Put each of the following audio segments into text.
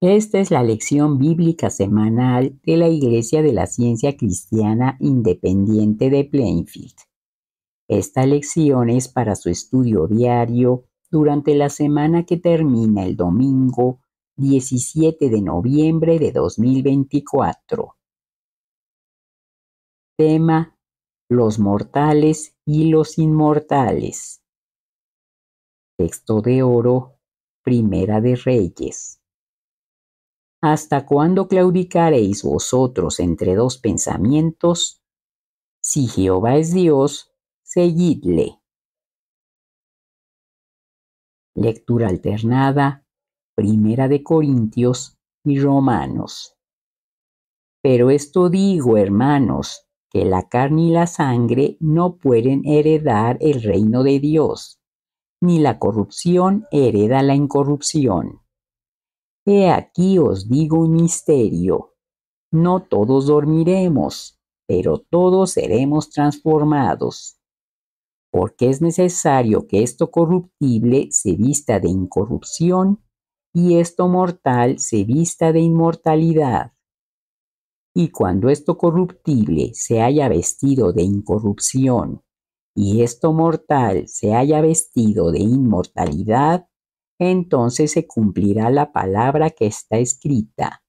Esta es la lección bíblica semanal de la Iglesia de la Ciencia Cristiana Independiente de Plainfield. Esta lección es para su estudio diario durante la semana que termina el domingo 17 de noviembre de 2024. Tema Los mortales y los inmortales. Texto de oro, Primera de Reyes. ¿Hasta cuándo claudicaréis vosotros entre dos pensamientos? Si Jehová es Dios, seguidle. Lectura alternada, Primera de Corintios y Romanos. Pero esto digo, hermanos, que la carne y la sangre no pueden heredar el reino de Dios, ni la corrupción hereda la incorrupción. He aquí os digo un misterio. No todos dormiremos, pero todos seremos transformados. Porque es necesario que esto corruptible se vista de incorrupción y esto mortal se vista de inmortalidad. Y cuando esto corruptible se haya vestido de incorrupción y esto mortal se haya vestido de inmortalidad, entonces se cumplirá la palabra que está escrita.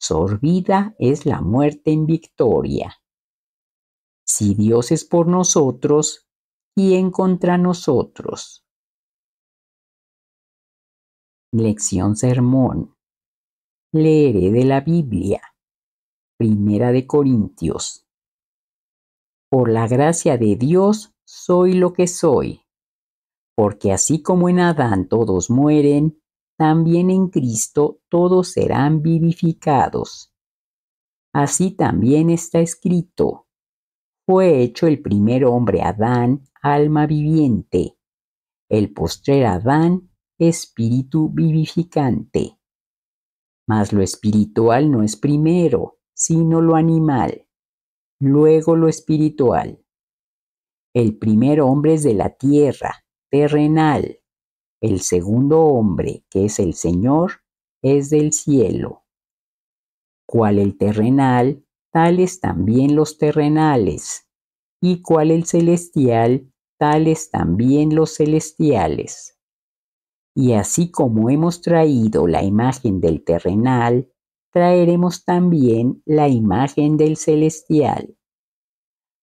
Sorbida es la muerte en victoria. Si Dios es por nosotros, en contra nosotros? Lección Sermón. Leeré de la Biblia. Primera de Corintios. Por la gracia de Dios soy lo que soy. Porque así como en Adán todos mueren, también en Cristo todos serán vivificados. Así también está escrito. Fue hecho el primer hombre Adán, alma viviente, el postrer Adán, espíritu vivificante. Mas lo espiritual no es primero, sino lo animal, luego lo espiritual. El primer hombre es de la tierra, terrenal. El segundo hombre, que es el Señor, es del cielo. ¿Cuál el terrenal, tales también los terrenales. Y cuál el celestial, tales también los celestiales. Y así como hemos traído la imagen del terrenal, traeremos también la imagen del celestial.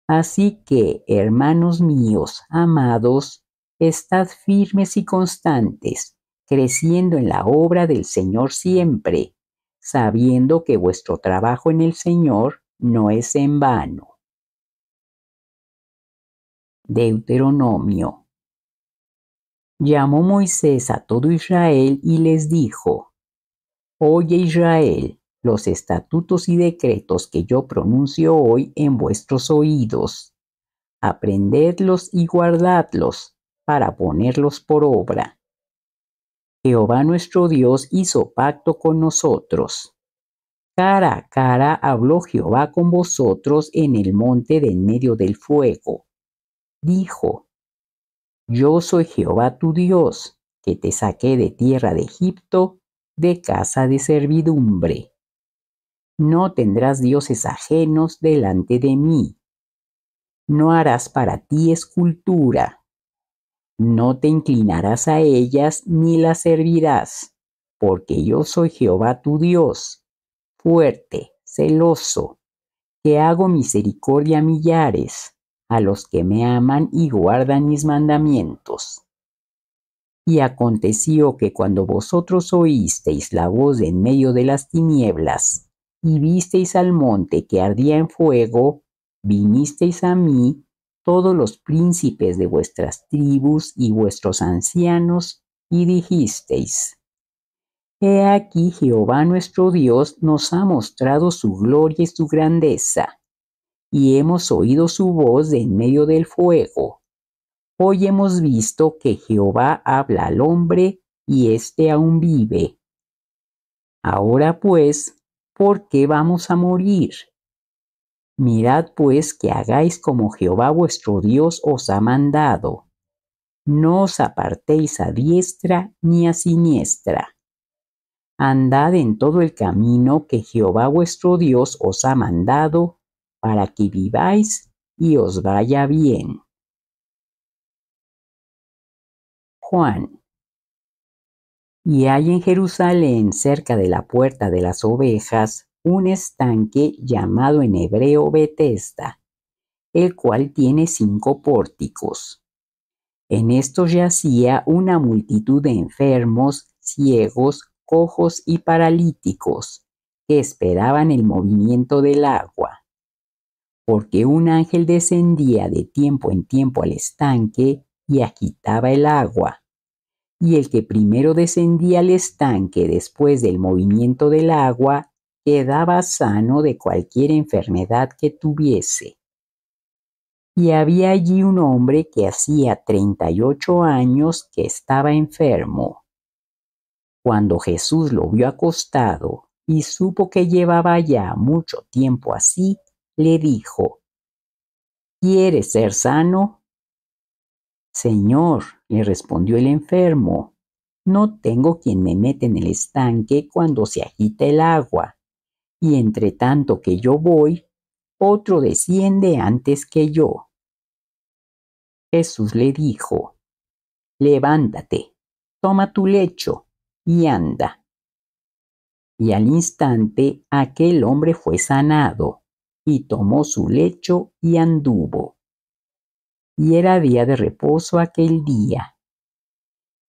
Así que, hermanos míos, amados, Estad firmes y constantes, creciendo en la obra del Señor siempre, sabiendo que vuestro trabajo en el Señor no es en vano. Deuteronomio. Llamó Moisés a todo Israel y les dijo, Oye Israel, los estatutos y decretos que yo pronuncio hoy en vuestros oídos. Aprendedlos y guardadlos, para ponerlos por obra. Jehová nuestro Dios hizo pacto con nosotros. Cara a cara habló Jehová con vosotros en el monte de en medio del fuego. Dijo, Yo soy Jehová tu Dios, que te saqué de tierra de Egipto, de casa de servidumbre. No tendrás dioses ajenos delante de mí. No harás para ti escultura no te inclinarás a ellas ni las servirás, porque yo soy Jehová tu Dios, fuerte, celoso, que hago misericordia a millares, a los que me aman y guardan mis mandamientos. Y aconteció que cuando vosotros oísteis la voz en medio de las tinieblas, y visteis al monte que ardía en fuego, vinisteis a mí, todos los príncipes de vuestras tribus y vuestros ancianos, y dijisteis, He aquí Jehová nuestro Dios nos ha mostrado su gloria y su grandeza, y hemos oído su voz en medio del fuego. Hoy hemos visto que Jehová habla al hombre, y éste aún vive. Ahora pues, ¿por qué vamos a morir? Mirad pues que hagáis como Jehová vuestro Dios os ha mandado. No os apartéis a diestra ni a siniestra. Andad en todo el camino que Jehová vuestro Dios os ha mandado, para que viváis y os vaya bien. Juan. Y hay en Jerusalén, cerca de la puerta de las ovejas, un estanque llamado en hebreo Betesda, el cual tiene cinco pórticos. En estos yacía una multitud de enfermos, ciegos, cojos y paralíticos, que esperaban el movimiento del agua. Porque un ángel descendía de tiempo en tiempo al estanque y agitaba el agua y el que primero descendía al estanque después del movimiento del agua quedaba sano de cualquier enfermedad que tuviese. Y había allí un hombre que hacía 38 años que estaba enfermo. Cuando Jesús lo vio acostado y supo que llevaba ya mucho tiempo así, le dijo, ¿Quieres ser sano? Señor, le respondió el enfermo, no tengo quien me mete en el estanque cuando se agita el agua y entre tanto que yo voy, otro desciende antes que yo. Jesús le dijo, levántate, toma tu lecho y anda. Y al instante aquel hombre fue sanado, y tomó su lecho y anduvo. Y era día de reposo aquel día.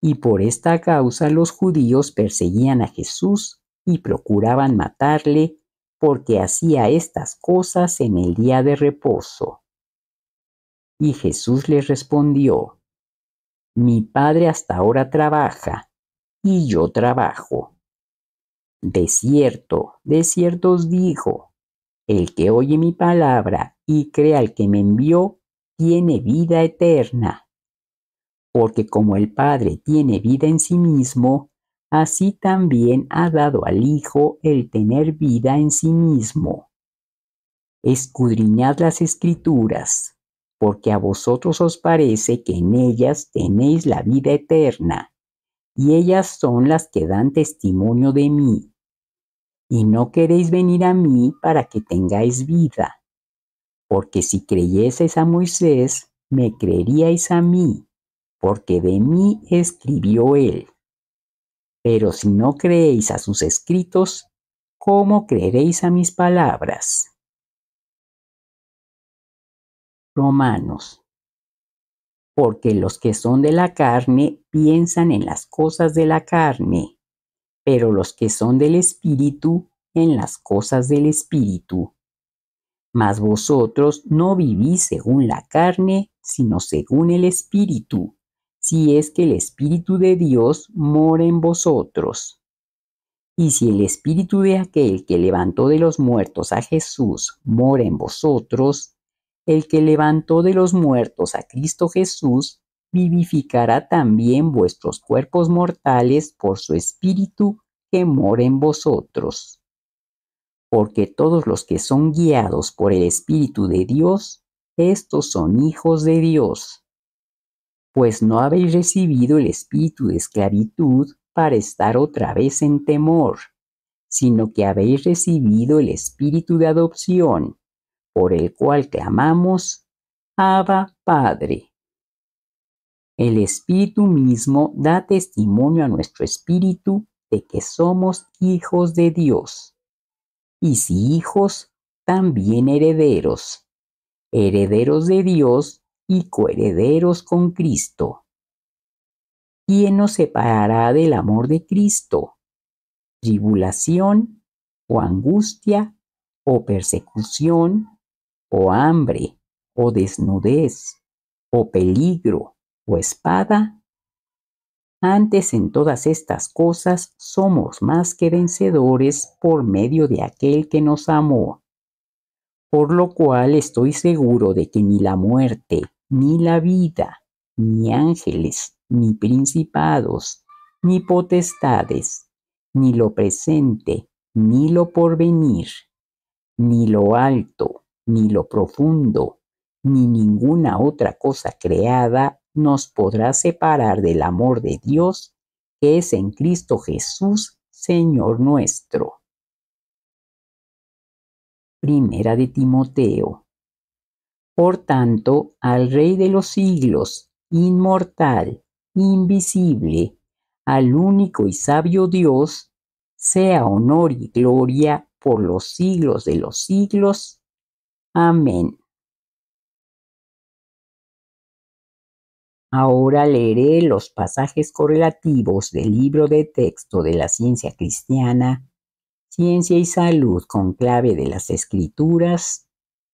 Y por esta causa los judíos perseguían a Jesús y procuraban matarle porque hacía estas cosas en el día de reposo. Y Jesús les respondió, Mi Padre hasta ahora trabaja, y yo trabajo. De cierto, de cierto os digo, el que oye mi palabra y crea al que me envió, tiene vida eterna. Porque como el Padre tiene vida en sí mismo, así también ha dado al Hijo el tener vida en sí mismo. Escudriñad las escrituras, porque a vosotros os parece que en ellas tenéis la vida eterna, y ellas son las que dan testimonio de mí. Y no queréis venir a mí para que tengáis vida, porque si creyeseis a Moisés, me creeríais a mí, porque de mí escribió él. Pero si no creéis a sus escritos, ¿cómo creeréis a mis palabras? Romanos. Porque los que son de la carne piensan en las cosas de la carne, pero los que son del Espíritu en las cosas del Espíritu. Mas vosotros no vivís según la carne, sino según el Espíritu si es que el Espíritu de Dios mora en vosotros. Y si el Espíritu de aquel que levantó de los muertos a Jesús mora en vosotros, el que levantó de los muertos a Cristo Jesús vivificará también vuestros cuerpos mortales por su Espíritu que mora en vosotros. Porque todos los que son guiados por el Espíritu de Dios, estos son hijos de Dios pues no habéis recibido el espíritu de esclavitud para estar otra vez en temor, sino que habéis recibido el espíritu de adopción, por el cual clamamos, Abba Padre. El espíritu mismo da testimonio a nuestro espíritu de que somos hijos de Dios, y si hijos, también herederos, herederos de Dios y coherederos con Cristo. ¿Quién nos separará del amor de Cristo? ¿Tribulación o angustia o persecución o hambre o desnudez o peligro o espada? Antes en todas estas cosas somos más que vencedores por medio de aquel que nos amó. Por lo cual estoy seguro de que ni la muerte, ni la vida, ni ángeles, ni principados, ni potestades, ni lo presente, ni lo porvenir, ni lo alto, ni lo profundo, ni ninguna otra cosa creada nos podrá separar del amor de Dios que es en Cristo Jesús, Señor nuestro. Primera de Timoteo por tanto, al Rey de los siglos, inmortal, invisible, al único y sabio Dios, sea honor y gloria por los siglos de los siglos. Amén. Ahora leeré los pasajes correlativos del libro de texto de la ciencia cristiana, Ciencia y Salud con clave de las Escrituras,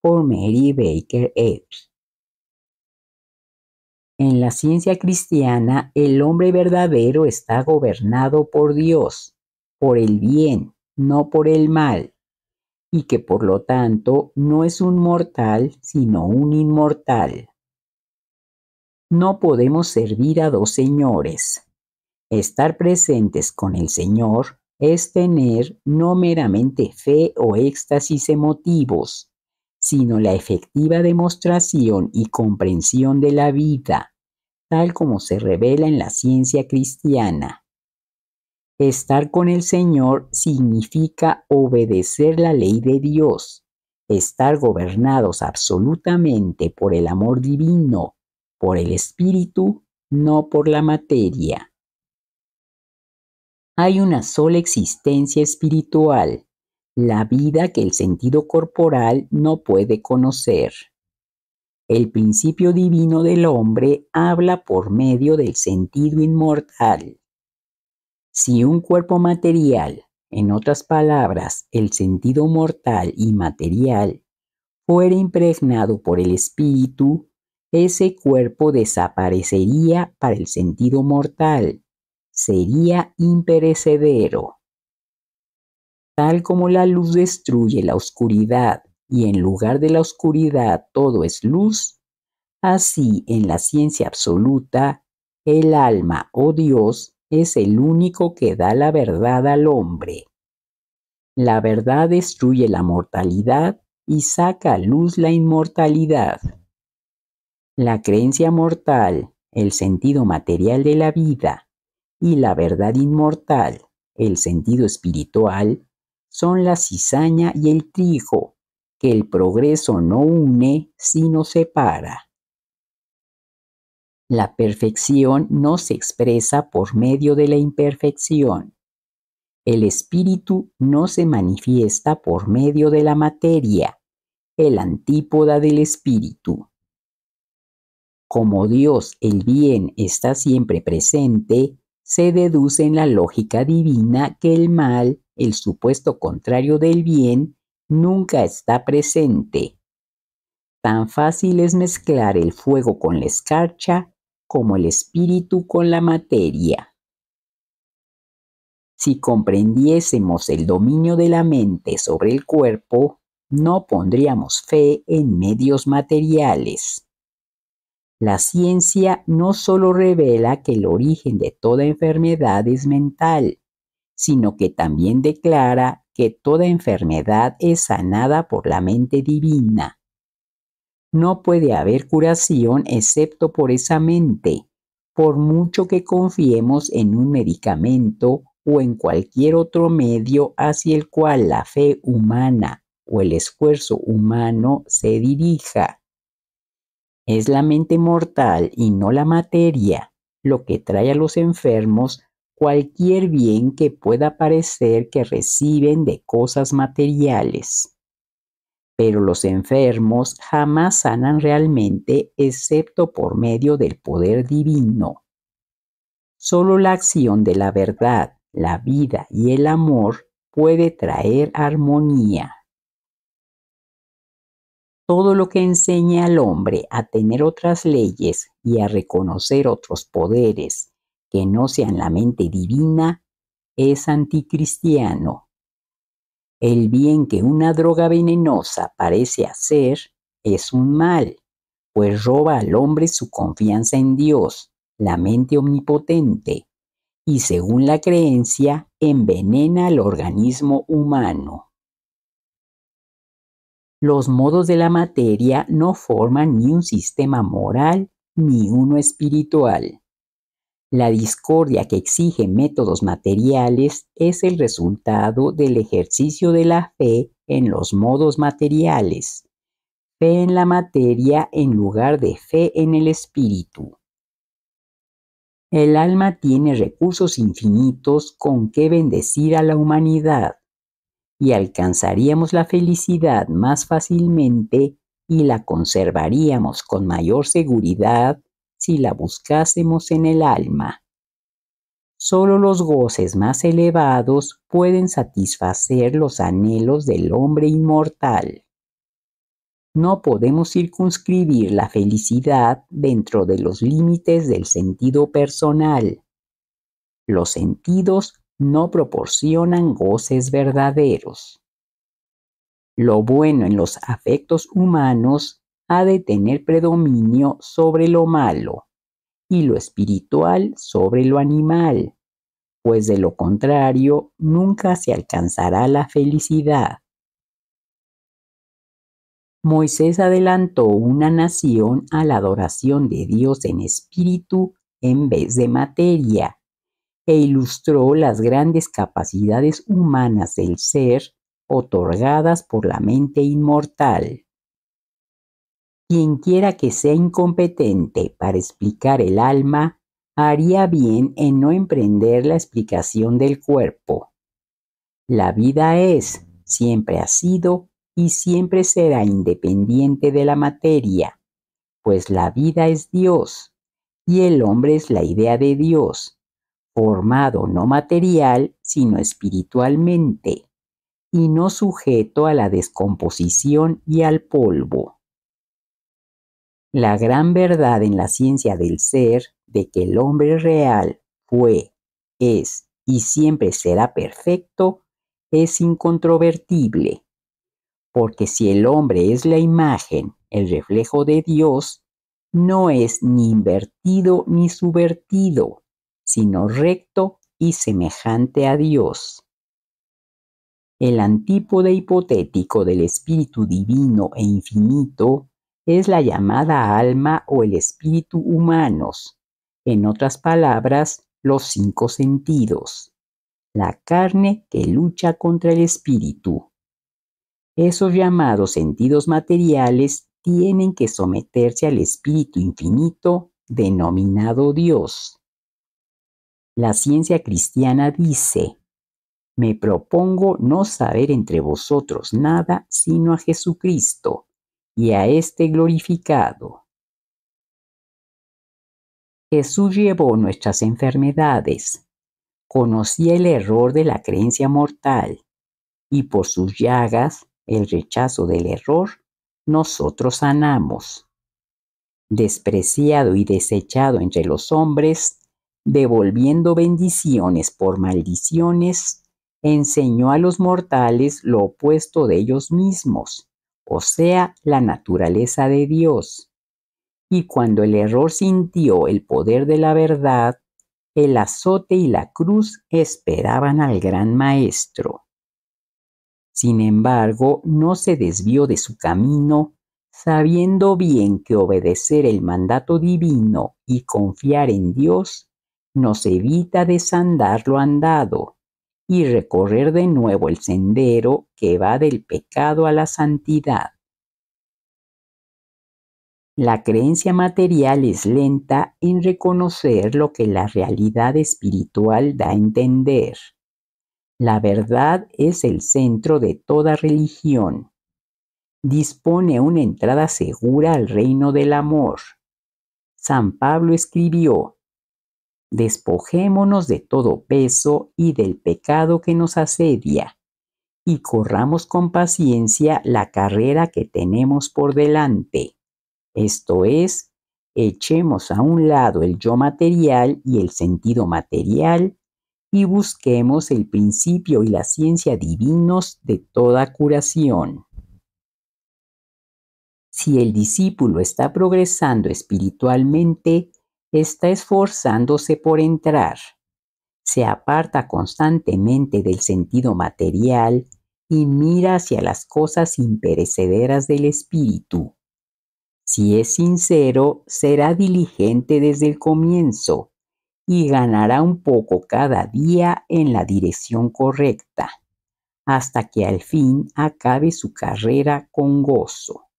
por Mary Baker Eddy. En la ciencia cristiana, el hombre verdadero está gobernado por Dios, por el bien, no por el mal, y que por lo tanto no es un mortal, sino un inmortal. No podemos servir a dos señores. Estar presentes con el Señor es tener no meramente fe o éxtasis emotivos, sino la efectiva demostración y comprensión de la vida, tal como se revela en la ciencia cristiana. Estar con el Señor significa obedecer la ley de Dios, estar gobernados absolutamente por el amor divino, por el espíritu, no por la materia. Hay una sola existencia espiritual, la vida que el sentido corporal no puede conocer. El principio divino del hombre habla por medio del sentido inmortal. Si un cuerpo material, en otras palabras, el sentido mortal y material, fuera impregnado por el espíritu, ese cuerpo desaparecería para el sentido mortal, sería imperecedero. Tal como la luz destruye la oscuridad y en lugar de la oscuridad todo es luz, así en la ciencia absoluta, el alma o oh Dios es el único que da la verdad al hombre. La verdad destruye la mortalidad y saca a luz la inmortalidad. La creencia mortal, el sentido material de la vida, y la verdad inmortal, el sentido espiritual, son la cizaña y el trijo, que el progreso no une, sino separa. La perfección no se expresa por medio de la imperfección. El espíritu no se manifiesta por medio de la materia, el antípoda del espíritu. Como Dios el bien está siempre presente, se deduce en la lógica divina que el mal el supuesto contrario del bien, nunca está presente. Tan fácil es mezclar el fuego con la escarcha como el espíritu con la materia. Si comprendiésemos el dominio de la mente sobre el cuerpo, no pondríamos fe en medios materiales. La ciencia no solo revela que el origen de toda enfermedad es mental, sino que también declara que toda enfermedad es sanada por la mente divina. No puede haber curación excepto por esa mente, por mucho que confiemos en un medicamento o en cualquier otro medio hacia el cual la fe humana o el esfuerzo humano se dirija. Es la mente mortal y no la materia lo que trae a los enfermos cualquier bien que pueda parecer que reciben de cosas materiales. Pero los enfermos jamás sanan realmente excepto por medio del poder divino. Solo la acción de la verdad, la vida y el amor puede traer armonía. Todo lo que enseña al hombre a tener otras leyes y a reconocer otros poderes que no sean la mente divina es anticristiano. El bien que una droga venenosa parece hacer es un mal, pues roba al hombre su confianza en Dios, la mente omnipotente, y según la creencia, envenena al organismo humano. Los modos de la materia no forman ni un sistema moral ni uno espiritual. La discordia que exige métodos materiales es el resultado del ejercicio de la fe en los modos materiales, fe en la materia en lugar de fe en el espíritu. El alma tiene recursos infinitos con que bendecir a la humanidad y alcanzaríamos la felicidad más fácilmente y la conservaríamos con mayor seguridad si la buscásemos en el alma. Solo los goces más elevados pueden satisfacer los anhelos del hombre inmortal. No podemos circunscribir la felicidad dentro de los límites del sentido personal. Los sentidos no proporcionan goces verdaderos. Lo bueno en los afectos humanos ha de tener predominio sobre lo malo y lo espiritual sobre lo animal, pues de lo contrario nunca se alcanzará la felicidad. Moisés adelantó una nación a la adoración de Dios en espíritu en vez de materia, e ilustró las grandes capacidades humanas del ser otorgadas por la mente inmortal. Quien quiera que sea incompetente para explicar el alma, haría bien en no emprender la explicación del cuerpo. La vida es, siempre ha sido y siempre será independiente de la materia, pues la vida es Dios y el hombre es la idea de Dios, formado no material, sino espiritualmente, y no sujeto a la descomposición y al polvo. La gran verdad en la ciencia del ser de que el hombre real fue, es y siempre será perfecto es incontrovertible, porque si el hombre es la imagen, el reflejo de Dios, no es ni invertido ni subvertido, sino recto y semejante a Dios. El antípode hipotético del Espíritu Divino e Infinito es la llamada alma o el espíritu humanos, en otras palabras, los cinco sentidos, la carne que lucha contra el espíritu. Esos llamados sentidos materiales tienen que someterse al espíritu infinito denominado Dios. La ciencia cristiana dice, me propongo no saber entre vosotros nada sino a Jesucristo y a este glorificado. Jesús llevó nuestras enfermedades, conocía el error de la creencia mortal, y por sus llagas, el rechazo del error, nosotros sanamos. Despreciado y desechado entre los hombres, devolviendo bendiciones por maldiciones, enseñó a los mortales lo opuesto de ellos mismos o sea, la naturaleza de Dios. Y cuando el error sintió el poder de la verdad, el azote y la cruz esperaban al gran maestro. Sin embargo, no se desvió de su camino, sabiendo bien que obedecer el mandato divino y confiar en Dios nos evita desandar lo andado y recorrer de nuevo el sendero que va del pecado a la santidad. La creencia material es lenta en reconocer lo que la realidad espiritual da a entender. La verdad es el centro de toda religión. Dispone una entrada segura al reino del amor. San Pablo escribió, despojémonos de todo peso y del pecado que nos asedia, y corramos con paciencia la carrera que tenemos por delante. Esto es, echemos a un lado el yo material y el sentido material, y busquemos el principio y la ciencia divinos de toda curación. Si el discípulo está progresando espiritualmente, está esforzándose por entrar. Se aparta constantemente del sentido material y mira hacia las cosas imperecederas del espíritu. Si es sincero, será diligente desde el comienzo y ganará un poco cada día en la dirección correcta, hasta que al fin acabe su carrera con gozo.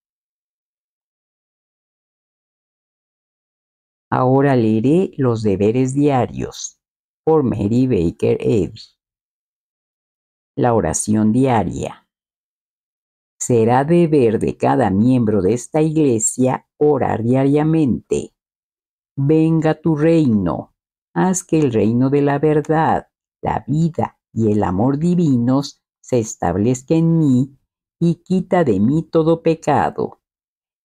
Ahora leeré los deberes diarios por Mary Baker Eddy. La oración diaria. Será deber de cada miembro de esta iglesia orar diariamente. Venga tu reino, haz que el reino de la verdad, la vida y el amor divinos se establezca en mí y quita de mí todo pecado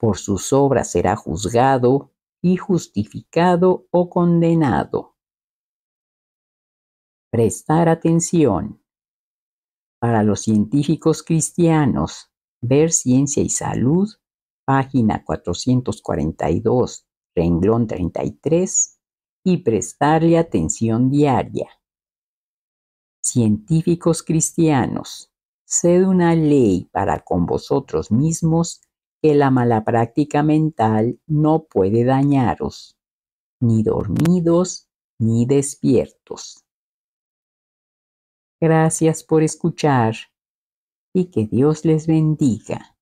por sus obras será juzgado y justificado o condenado. Prestar atención. Para los científicos cristianos, ver ciencia y salud, página 442, renglón 33, y prestarle atención diaria. Científicos cristianos, sed una ley para con vosotros mismos que la mala práctica mental no puede dañaros, ni dormidos ni despiertos. Gracias por escuchar y que Dios les bendiga.